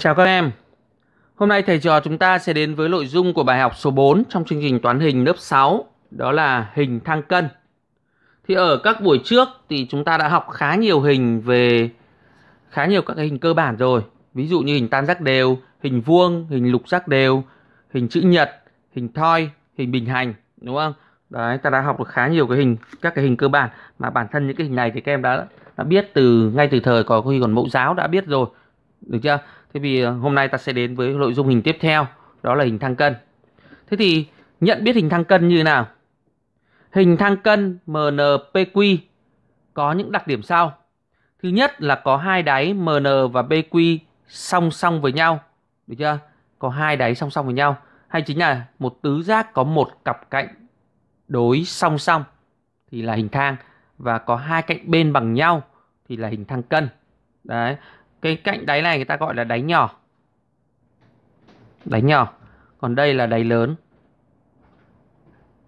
Chào các em. Hôm nay thầy trò chúng ta sẽ đến với nội dung của bài học số 4 trong chương trình toán hình lớp 6, đó là hình thang cân. Thì ở các buổi trước thì chúng ta đã học khá nhiều hình về khá nhiều các cái hình cơ bản rồi. Ví dụ như hình tam giác đều, hình vuông, hình lục giác đều, hình chữ nhật, hình thoi, hình bình hành, đúng không? Đấy, ta đã học được khá nhiều cái hình các cái hình cơ bản mà bản thân những cái hình này thì các em đã đã biết từ ngay từ thời có khi còn mẫu giáo đã biết rồi. Được chưa? Thế vì ờ, hôm nay ta sẽ đến với nội dung hình tiếp theo, đó là hình thang cân. Thế thì nhận biết hình thang cân như thế nào? Hình thang cân MNPQ có những đặc điểm sau. Thứ nhất là có hai đáy MN và PQ song song với nhau, được chưa? Có hai đáy song song với nhau, hay chính là một tứ giác có một cặp cạnh đối song song thì là hình thang và có hai cạnh bên bằng nhau thì là hình thang cân. Đấy, cái cạnh đáy này người ta gọi là đáy nhỏ đáy nhỏ còn đây là đáy lớn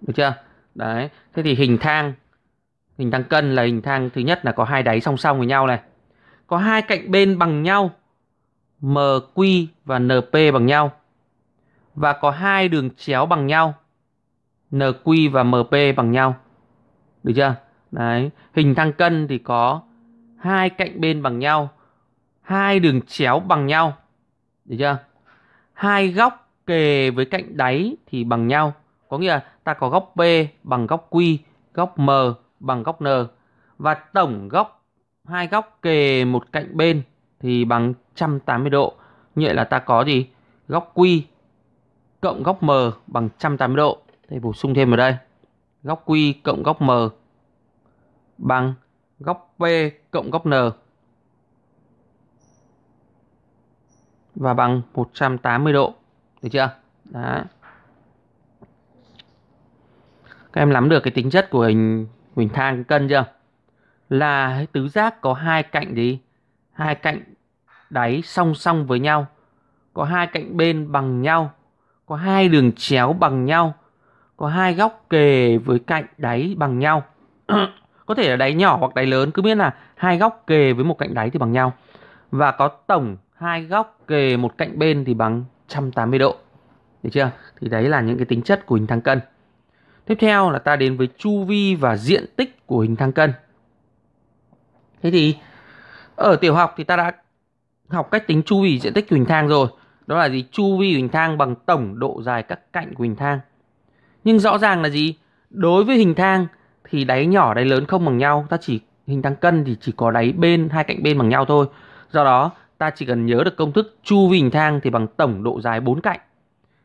được chưa đấy thế thì hình thang hình thang cân là hình thang thứ nhất là có hai đáy song song với nhau này có hai cạnh bên bằng nhau MQ và NP bằng nhau và có hai đường chéo bằng nhau NQ và MP bằng nhau được chưa đấy hình thang cân thì có hai cạnh bên bằng nhau hai đường chéo bằng nhau được chưa hai góc kề với cạnh đáy thì bằng nhau có nghĩa là ta có góc b bằng góc q góc m bằng góc n và tổng góc hai góc kề một cạnh bên thì bằng 180 độ như vậy là ta có gì góc q cộng góc m bằng 180 độ thì bổ sung thêm vào đây góc q cộng góc m bằng góc p cộng góc n và bằng 180 độ được chưa Đó. các em nắm được cái tính chất của hình hình thang cân chưa là tứ giác có hai cạnh gì hai cạnh đáy song song với nhau có hai cạnh bên bằng nhau có hai đường chéo bằng nhau có hai góc kề với cạnh đáy bằng nhau có thể là đáy nhỏ hoặc đáy lớn cứ biết là hai góc kề với một cạnh đáy thì bằng nhau và có tổng hai góc kề một cạnh bên thì bằng 180 độ. Được chưa? Thì đấy là những cái tính chất của hình thang cân. Tiếp theo là ta đến với chu vi và diện tích của hình thang cân. Thế thì ở tiểu học thì ta đã học cách tính chu vi diện tích của hình thang rồi. Đó là gì? Chu vi hình thang bằng tổng độ dài các cạnh của hình thang. Nhưng rõ ràng là gì? Đối với hình thang thì đáy nhỏ đáy lớn không bằng nhau, ta chỉ hình thang cân thì chỉ có đáy bên hai cạnh bên bằng nhau thôi. Do đó ta chỉ cần nhớ được công thức chu vi hình thang thì bằng tổng độ dài bốn cạnh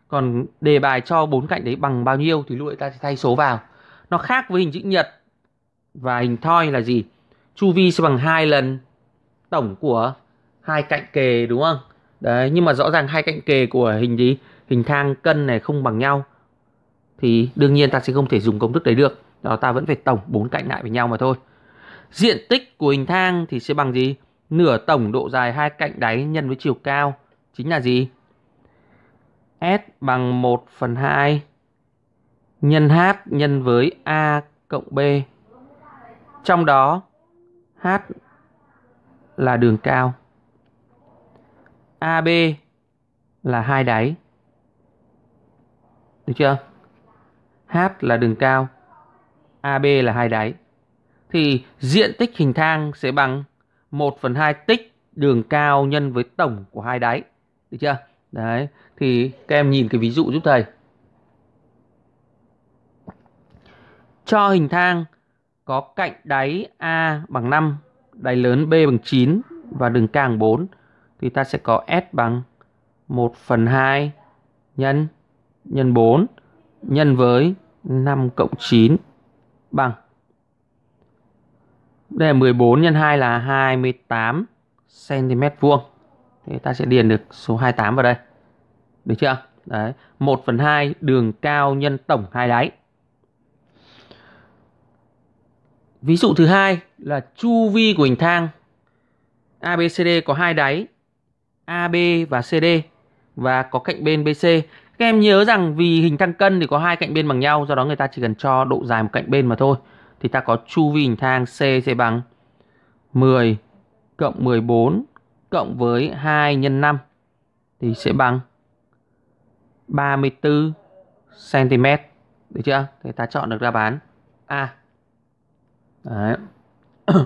còn đề bài cho bốn cạnh đấy bằng bao nhiêu thì lúc đấy ta sẽ thay số vào nó khác với hình chữ nhật và hình thoi là gì chu vi sẽ bằng hai lần tổng của hai cạnh kề đúng không đấy nhưng mà rõ ràng hai cạnh kề của hình gì hình thang cân này không bằng nhau thì đương nhiên ta sẽ không thể dùng công thức đấy được đó ta vẫn phải tổng bốn cạnh lại với nhau mà thôi diện tích của hình thang thì sẽ bằng gì nửa tổng độ dài hai cạnh đáy nhân với chiều cao chính là gì? S bằng 1 phần 2 nhân H nhân với A cộng B. Trong đó H là đường cao. AB là hai đáy. Được chưa? H là đường cao, AB là hai đáy. Thì diện tích hình thang sẽ bằng 1 phần 2 tích đường cao nhân với tổng của hai đáy. Được chưa? Đấy. Thì các em nhìn cái ví dụ giúp thầy. Cho hình thang có cạnh đáy A bằng 5, đáy lớn B bằng 9 và đường cao bằng 4. Thì ta sẽ có S bằng 1 phần 2 nhân nhân 4 nhân với 5 cộng 9 bằng đây là 14 x 2 là 28 cm vuông. Thì ta sẽ điền được số 28 vào đây. Được chưa? Đấy, 1 phần 2 đường cao nhân tổng hai đáy. Ví dụ thứ hai là chu vi của hình thang ABCD có hai đáy AB và CD và có cạnh bên BC. Các em nhớ rằng vì hình thang cân thì có hai cạnh bên bằng nhau, do đó người ta chỉ cần cho độ dài một cạnh bên mà thôi thì ta có chu vi hình thang C sẽ bằng 10 cộng 14 cộng với 2 nhân 5 thì sẽ bằng 34 cm. Được chưa? Thì ta chọn được đáp án A. Đấy. Các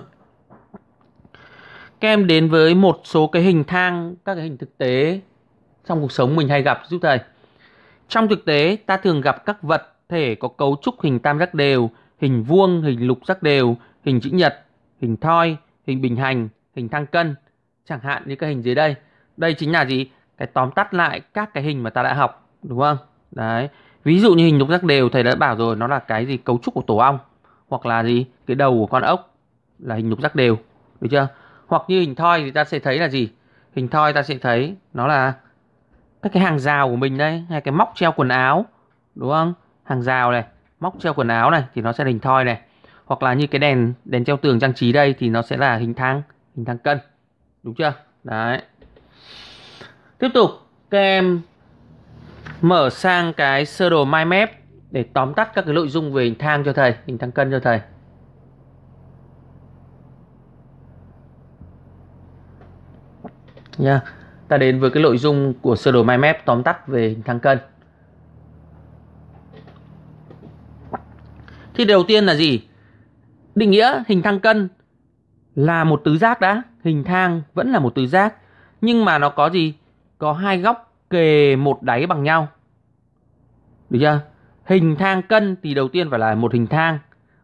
em đến với một số cái hình thang, các cái hình thực tế trong cuộc sống mình hay gặp giúp thầy. Trong thực tế, ta thường gặp các vật thể có cấu trúc hình tam giác đều hình vuông, hình lục giác đều, hình chữ nhật, hình thoi, hình bình hành, hình thang cân, chẳng hạn như cái hình dưới đây. Đây chính là gì? Cái tóm tắt lại các cái hình mà ta đã học, đúng không? Đấy. Ví dụ như hình lục giác đều thầy đã bảo rồi, nó là cái gì cấu trúc của tổ ong hoặc là gì? Cái đầu của con ốc là hình lục giác đều, được chưa? Hoặc như hình thoi thì ta sẽ thấy là gì? Hình thoi ta sẽ thấy nó là các cái hàng rào của mình đây, hay cái móc treo quần áo, đúng không? Hàng rào này, móc treo quần áo này thì nó sẽ hình thoi này hoặc là như cái đèn đèn treo tường trang trí đây thì nó sẽ là hình thang hình thang cân đúng chưa đấy tiếp tục các em mở sang cái sơ đồ mind map để tóm tắt các cái nội dung về hình thang cho thầy hình thang cân cho thầy nha ta đến với cái nội dung của sơ đồ mind map tóm tắt về hình thang cân Thì đầu tiên là gì? Định nghĩa hình thang cân là một tứ giác đã, hình thang vẫn là một tứ giác, nhưng mà nó có gì? Có hai góc kề một đáy bằng nhau. Được chưa? Hình thang cân thì đầu tiên phải là một hình thang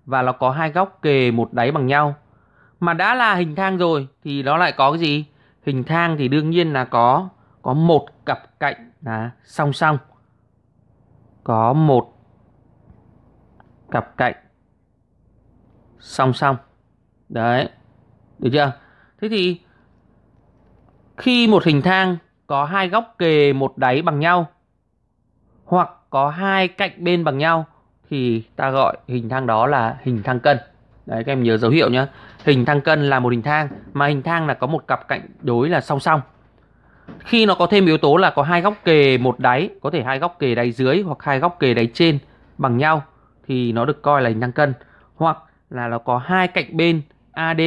và nó có hai góc kề một đáy bằng nhau. Mà đã là hình thang rồi thì nó lại có cái gì? Hình thang thì đương nhiên là có có một cặp cạnh là song song. Có một cặp cạnh song song đấy được chưa thế thì khi một hình thang có hai góc kề một đáy bằng nhau hoặc có hai cạnh bên bằng nhau thì ta gọi hình thang đó là hình thang cân đấy các em nhớ dấu hiệu nhé hình thang cân là một hình thang mà hình thang là có một cặp cạnh đối là song song khi nó có thêm yếu tố là có hai góc kề một đáy có thể hai góc kề đáy dưới hoặc hai góc kề đáy trên bằng nhau thì nó được coi là hình thăng cân hoặc là nó có hai cạnh bên AD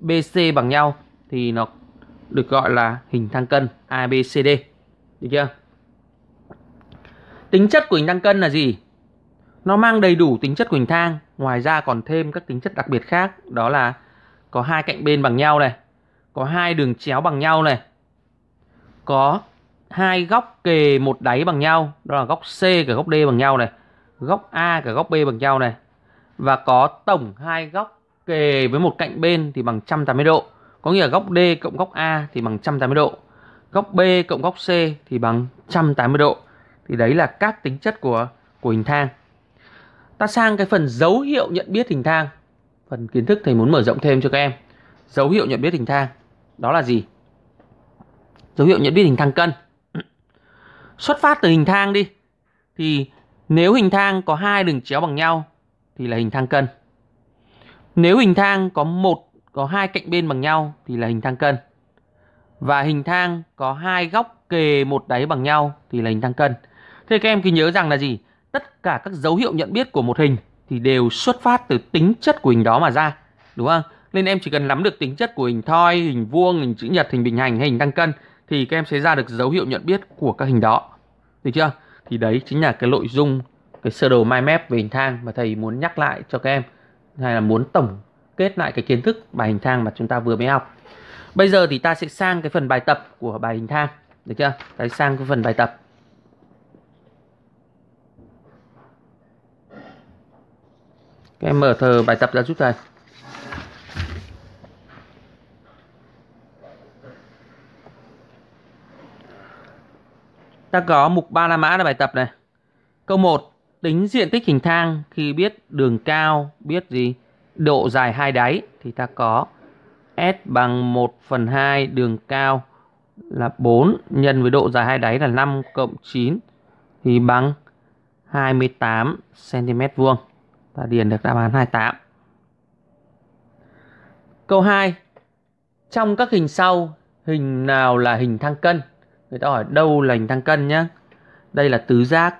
BC bằng nhau thì nó được gọi là hình thang cân ABCD. Được chưa? Tính chất của hình thăng cân là gì? Nó mang đầy đủ tính chất của hình thang, ngoài ra còn thêm các tính chất đặc biệt khác, đó là có hai cạnh bên bằng nhau này, có hai đường chéo bằng nhau này, có hai góc kề một đáy bằng nhau, đó là góc C và góc D bằng nhau này, góc A cả góc B bằng nhau này và có tổng hai góc kề với một cạnh bên thì bằng 180 độ có nghĩa là góc D cộng góc A thì bằng 180 độ góc B cộng góc C thì bằng 180 độ thì đấy là các tính chất của của hình thang ta sang cái phần dấu hiệu nhận biết hình thang phần kiến thức thầy muốn mở rộng thêm cho các em dấu hiệu nhận biết hình thang đó là gì dấu hiệu nhận biết hình thang cân xuất phát từ hình thang đi thì nếu hình thang có hai đường chéo bằng nhau thì là hình thang cân. Nếu hình thang có một có hai cạnh bên bằng nhau thì là hình thang cân. Và hình thang có hai góc kề một đáy bằng nhau thì là hình thang cân. Thế các em cứ nhớ rằng là gì? Tất cả các dấu hiệu nhận biết của một hình thì đều xuất phát từ tính chất của hình đó mà ra, đúng không? Nên em chỉ cần nắm được tính chất của hình thoi, hình vuông, hình chữ nhật, hình bình hành hay hình thang cân thì các em sẽ ra được dấu hiệu nhận biết của các hình đó. Được chưa? thì đấy chính là cái nội dung cái sơ đồ mind map về hình thang mà thầy muốn nhắc lại cho các em hay là muốn tổng kết lại cái kiến thức bài hình thang mà chúng ta vừa mới học bây giờ thì ta sẽ sang cái phần bài tập của bài hình thang được chưa ta sang cái phần bài tập các em mở thờ bài tập ra giúp thầy Ta có mục ba la mã là bài tập này. Câu 1, tính diện tích hình thang khi biết đường cao, biết gì? Độ dài hai đáy thì ta có S bằng 1 phần 2 đường cao là 4 nhân với độ dài hai đáy là 5 cộng 9 thì bằng 28 cm vuông. Ta điền được đáp án 28. Câu 2. Trong các hình sau, hình nào là hình thang cân? người ta hỏi đâu lành tăng cân nhá đây là tứ giác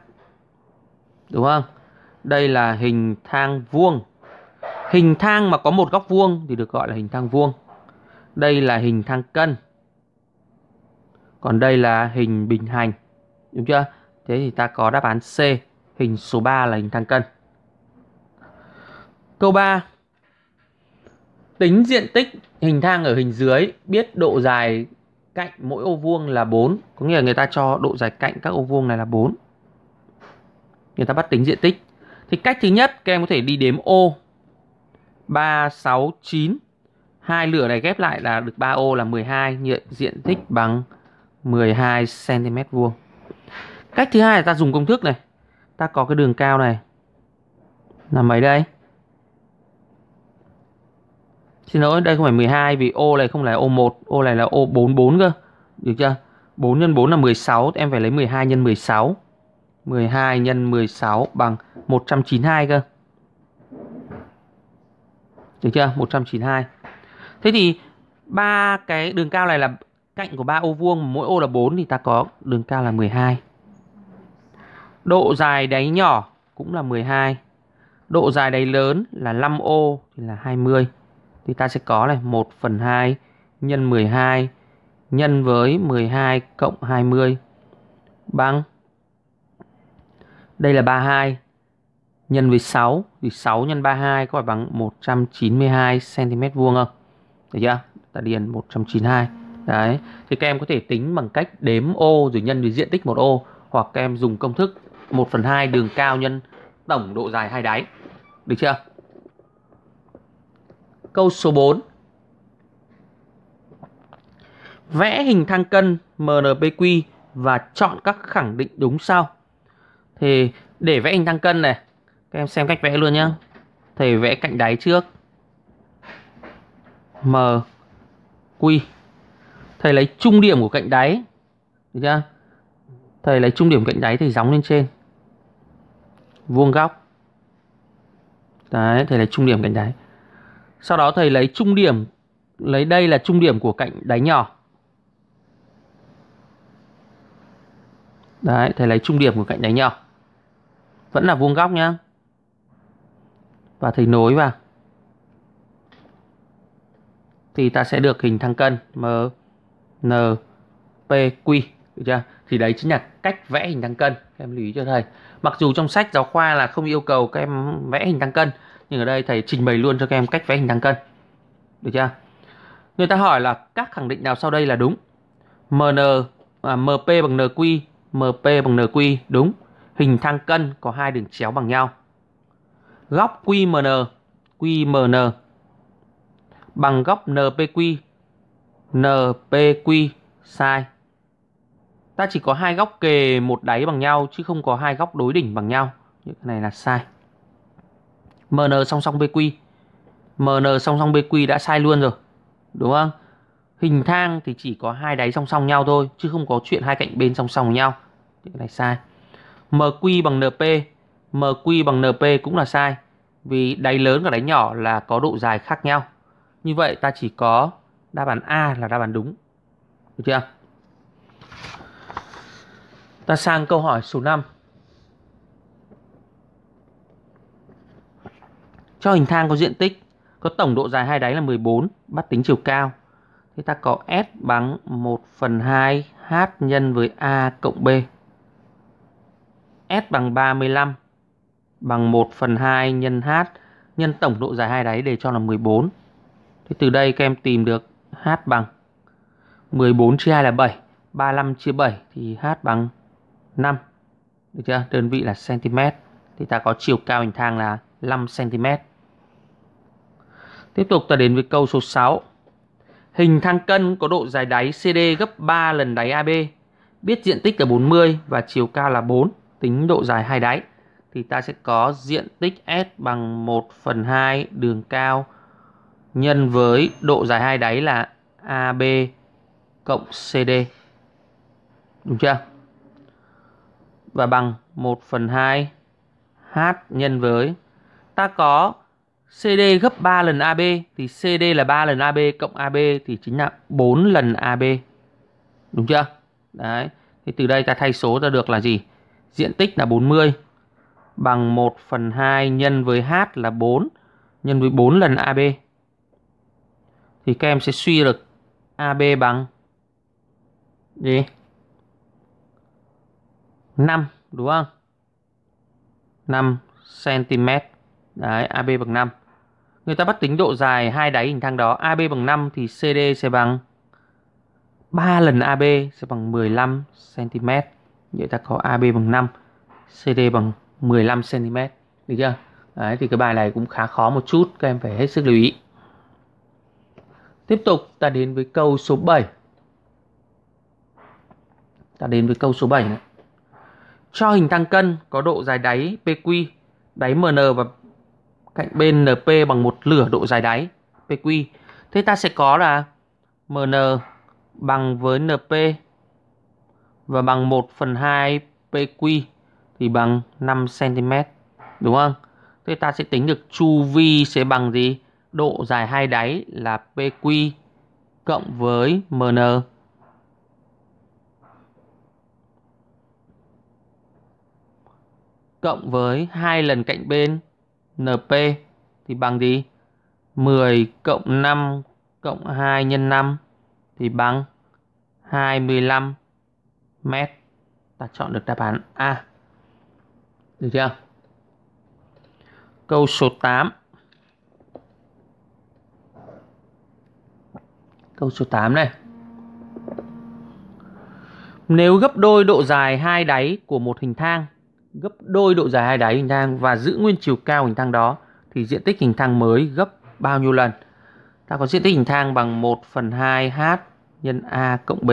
đúng không đây là hình thang vuông hình thang mà có một góc vuông thì được gọi là hình thang vuông đây là hình thang cân còn đây là hình bình hành đúng chưa thế thì ta có đáp án C hình số 3 là hình thang cân câu 3 tính diện tích hình thang ở hình dưới biết độ dài cạnh mỗi ô vuông là 4 có nghĩa là người ta cho độ dài cạnh các ô vuông này là 4 người ta bắt tính diện tích thì cách thứ nhất các em có thể đi đếm ô 3, 6, 9 hai lửa này ghép lại là được 3 ô là 12 như vậy diện tích bằng 12 cm vuông cách thứ hai là ta dùng công thức này ta có cái đường cao này là mấy đây Xin lỗi, đây không phải 12 vì ô này không là ô 1, ô này là ô 44 cơ. Được chưa? 4 x 4 là 16, em phải lấy 12 x 16. 12 x 16 bằng 192 cơ. Được chưa? 192. Thế thì ba cái đường cao này là cạnh của ba ô vuông, mỗi ô là 4 thì ta có đường cao là 12. Độ dài đáy nhỏ cũng là 12. Độ dài đáy lớn là 5 ô thì là 20 thì ta sẽ có này 1 phần 2 nhân 12 nhân với 12 cộng 20 bằng đây là 32 nhân với 6 thì 6 nhân 32 có phải bằng 192 cm vuông không? Được chưa? Ta điền 192. Đấy, thì các em có thể tính bằng cách đếm ô rồi nhân với diện tích một ô hoặc các em dùng công thức 1/2 đường cao nhân tổng độ dài hai đáy. Được chưa? câu số 4. Vẽ hình thang cân MNPQ và chọn các khẳng định đúng sau. Thì để vẽ hình thang cân này, các em xem cách vẽ luôn nhé. Thầy vẽ cạnh đáy trước. M Q. Thầy lấy trung điểm của cạnh đáy. Được chưa? Thầy lấy trung điểm cạnh đáy thầy gióng lên trên. Vuông góc. Đấy, thầy lấy trung điểm cạnh đáy. Sau đó thầy lấy trung điểm, lấy đây là trung điểm của cạnh đáy nhỏ. Đấy, thầy lấy trung điểm của cạnh đáy nhỏ. Vẫn là vuông góc nhá. Và thầy nối vào. Thì ta sẽ được hình thăng cân M N P Q, được chưa? Thì đấy chính là cách vẽ hình thăng cân. Các em lưu ý cho thầy. Mặc dù trong sách giáo khoa là không yêu cầu các em vẽ hình thăng cân, nhưng ở đây thầy trình bày luôn cho các em cách vẽ hình thang cân được chưa người ta hỏi là các khẳng định nào sau đây là đúng mn à, mp bằng nq mp bằng nq đúng hình thang cân có hai đường chéo bằng nhau góc qmn qmn bằng góc npq npq sai ta chỉ có hai góc kề một đáy bằng nhau chứ không có hai góc đối đỉnh bằng nhau. Những cái này là sai. MN song song BQ. MN song song BQ đã sai luôn rồi. Đúng không? Hình thang thì chỉ có hai đáy song song nhau thôi chứ không có chuyện hai cạnh bên song song nhau. Cái này sai. MQ bằng NP, MQ bằng NP cũng là sai vì đáy lớn và đáy nhỏ là có độ dài khác nhau. Như vậy ta chỉ có đáp án A là đáp án đúng. Được chưa? Ta sang câu hỏi số 5. Cho hình thang có diện tích có tổng độ dài hai đáy là 14, bắt tính chiều cao. Thì ta có S bằng 1 phần 2 H nhân với A cộng B. S bằng 35 bằng 1 phần 2 nhân H nhân tổng độ dài hai đáy để cho là 14. Thì từ đây các em tìm được H bằng 14 chia 2 là 7, 35 chia 7 thì H bằng 5. Được chưa? Đơn vị là cm. Thì ta có chiều cao hình thang là 5cm. Tiếp tục ta đến với câu số 6. Hình thang cân có độ dài đáy CD gấp 3 lần đáy AB. Biết diện tích là 40 và chiều cao là 4, tính độ dài hai đáy. Thì ta sẽ có diện tích S bằng 1 phần 2 đường cao nhân với độ dài hai đáy là AB cộng CD. Đúng chưa? Và bằng 1 phần 2 H nhân với ta có CD gấp 3 lần AB thì CD là 3 lần AB cộng AB thì chính là 4 lần AB. Đúng chưa? Đấy. Thì từ đây ta thay số ra được là gì? Diện tích là 40 bằng 1 phần 2 nhân với H là 4 nhân với 4 lần AB. Thì các em sẽ suy được AB bằng gì? 5 đúng không? 5 cm. Đấy, AB bằng 5. Người ta bắt tính độ dài hai đáy hình thang đó. AB bằng 5 thì CD sẽ bằng 3 lần AB sẽ bằng 15 cm. Vậy ta có AB bằng 5, CD bằng 15 cm. Được chưa? Đấy, thì cái bài này cũng khá khó một chút, các em phải hết sức lưu ý. Tiếp tục ta đến với câu số 7. Ta đến với câu số 7 này. Cho hình thang cân có độ dài đáy PQ, đáy MN và cạnh bên NP bằng một lửa độ dài đáy PQ. Thế ta sẽ có là MN bằng với NP và bằng 1 phần 2 PQ thì bằng 5cm. Đúng không? Thế ta sẽ tính được chu vi sẽ bằng gì? Độ dài hai đáy là PQ cộng với MN. Cộng với hai lần cạnh bên NP thì bằng gì? 10 cộng 5 cộng 2 nhân 5 thì bằng 25 mét. Ta chọn được đáp án A. Được chưa? Câu số 8. Câu số 8 này. Nếu gấp đôi độ dài hai đáy của một hình thang gấp đôi độ dài hai đáy hình thang và giữ nguyên chiều cao hình thang đó thì diện tích hình thang mới gấp bao nhiêu lần? Ta có diện tích hình thang bằng 1 phần 2 h nhân a cộng b.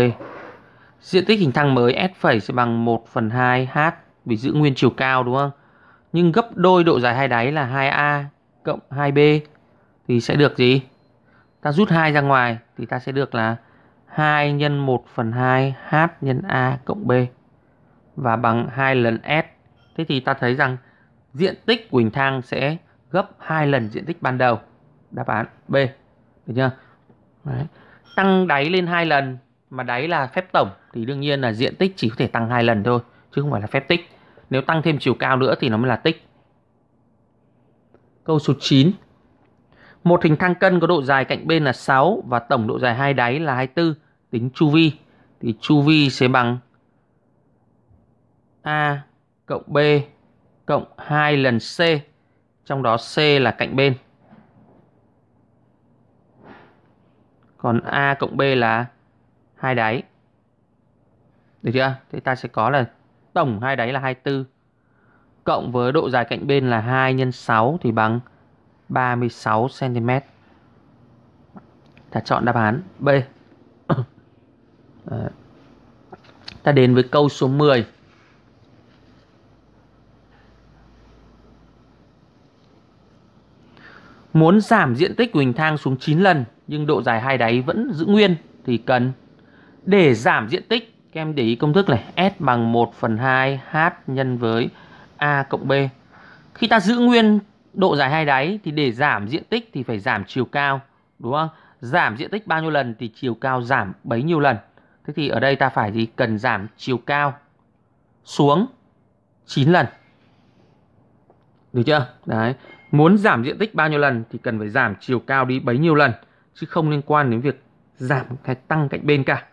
Diện tích hình thang mới s phẩy sẽ bằng 1 phần 2 h vì giữ nguyên chiều cao đúng không? Nhưng gấp đôi độ dài hai đáy là 2a cộng 2b thì sẽ được gì? Ta rút 2 ra ngoài thì ta sẽ được là 2 nhân 1 phần 2 h nhân a cộng b và bằng 2 lần s Thế thì ta thấy rằng diện tích Quỳnh Thang sẽ gấp 2 lần diện tích ban đầu. Đáp án B. Được chưa? Đấy. Tăng đáy lên 2 lần mà đáy là phép tổng thì đương nhiên là diện tích chỉ có thể tăng 2 lần thôi chứ không phải là phép tích. Nếu tăng thêm chiều cao nữa thì nó mới là tích. Câu số 9. Một hình thang cân có độ dài cạnh bên là 6 và tổng độ dài hai đáy là 24, tính chu vi thì chu vi sẽ bằng a cộng B cộng 2 lần C. Trong đó C là cạnh bên. Còn A cộng B là hai đáy. Được chưa? Thế ta sẽ có là tổng hai đáy là 24 cộng với độ dài cạnh bên là 2 x 6 thì bằng 36 cm. Ta chọn đáp án B. Ta đến với câu số 10. Muốn giảm diện tích của hình thang xuống 9 lần nhưng độ dài hai đáy vẫn giữ nguyên thì cần để giảm diện tích các em để ý công thức này S bằng 1 phần 2 H nhân với A cộng B khi ta giữ nguyên độ dài hai đáy thì để giảm diện tích thì phải giảm chiều cao đúng không giảm diện tích bao nhiêu lần thì chiều cao giảm bấy nhiêu lần thế thì ở đây ta phải gì cần giảm chiều cao xuống 9 lần được chưa đấy muốn giảm diện tích bao nhiêu lần thì cần phải giảm chiều cao đi bấy nhiêu lần chứ không liên quan đến việc giảm hay tăng cạnh bên cả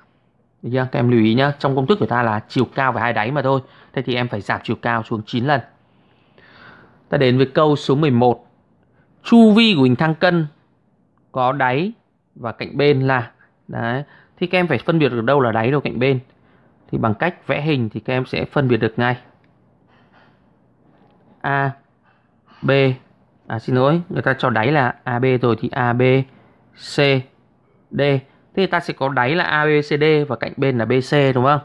được chưa? Các em lưu ý nhé Trong công thức của ta là chiều cao và hai đáy mà thôi Thế thì em phải giảm chiều cao xuống 9 lần Ta đến với câu số 11 Chu vi của hình thang cân Có đáy và cạnh bên là Đấy Thì các em phải phân biệt được đâu là đáy đâu cạnh bên Thì bằng cách vẽ hình thì các em sẽ phân biệt được ngay A B à, xin lỗi người ta cho đáy là AB rồi thì AB C D thế ta sẽ có đáy là ABCD và cạnh bên là BC đúng không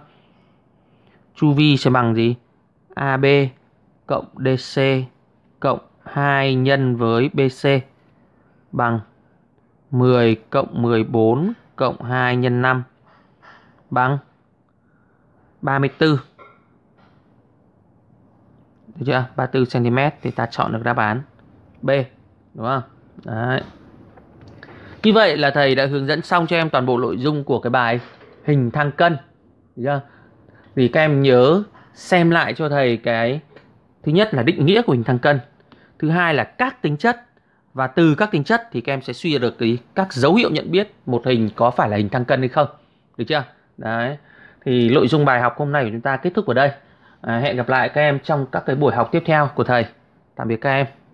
chu vi sẽ bằng gì AB cộng DC cộng 2 nhân với BC bằng 10 cộng 14 cộng 2 nhân 5 bằng 34 được chưa? 34 cm thì ta chọn được đáp án B đúng không? Đấy. Như vậy là thầy đã hướng dẫn xong cho em toàn bộ nội dung của cái bài hình thang cân. Được chưa? Thì các em nhớ xem lại cho thầy cái thứ nhất là định nghĩa của hình thang cân, thứ hai là các tính chất và từ các tính chất thì các em sẽ suy ra được cái các dấu hiệu nhận biết một hình có phải là hình thang cân hay không. Được chưa? Đấy. Thì nội dung bài học hôm nay của chúng ta kết thúc ở đây. À, hẹn gặp lại các em trong các cái buổi học tiếp theo của thầy. Tạm biệt các em.